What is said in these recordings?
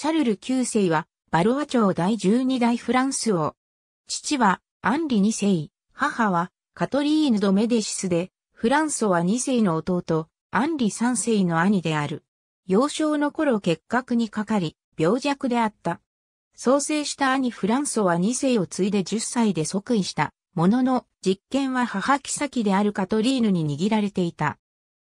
シャルル9世は、バルア朝第12代フランス王。父は、アンリ2世、母は、カトリーヌ・ド・メデシスで、フランソは2世の弟、アンリ3世の兄である。幼少の頃結核にかかり、病弱であった。創生した兄フランソは2世を継いで10歳で即位した。ものの、実験は母妃であるカトリーヌに握られていた。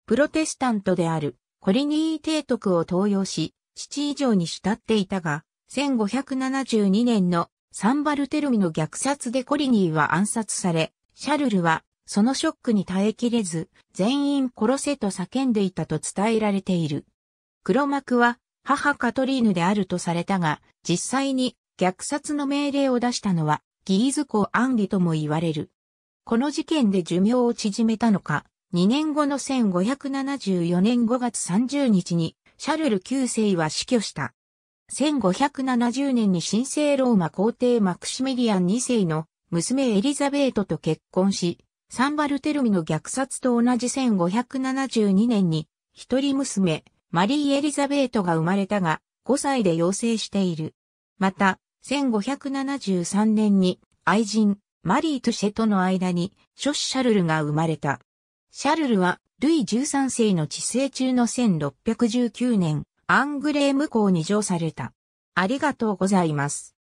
プロテスタントであるコリニー提督を登用し、父以上に慕っていたが、1572年のサンバルテルミの虐殺でコリニーは暗殺され、シャルルはそのショックに耐えきれず、全員殺せと叫んでいたと伝えられている。黒幕は母カトリーヌであるとされたが、実際に虐殺の命令を出したのはギーズ公暗義とも言われる。この事件で寿命を縮めたのか、2年後の1574年5月30日にシャルル9世は死去した。1570年に神聖ローマ皇帝マクシミリアン2世の娘エリザベートと結婚し、サンバルテルミの虐殺と同じ1572年に、一人娘、マリー・エリザベートが生まれたが、5歳で養成している。また、1573年に、愛人、マリー・トシェとの間に、諸子シャルルが生まれた。シャルルは、ルイ13世の治世中の1619年、アングレーム公に上された。ありがとうございます。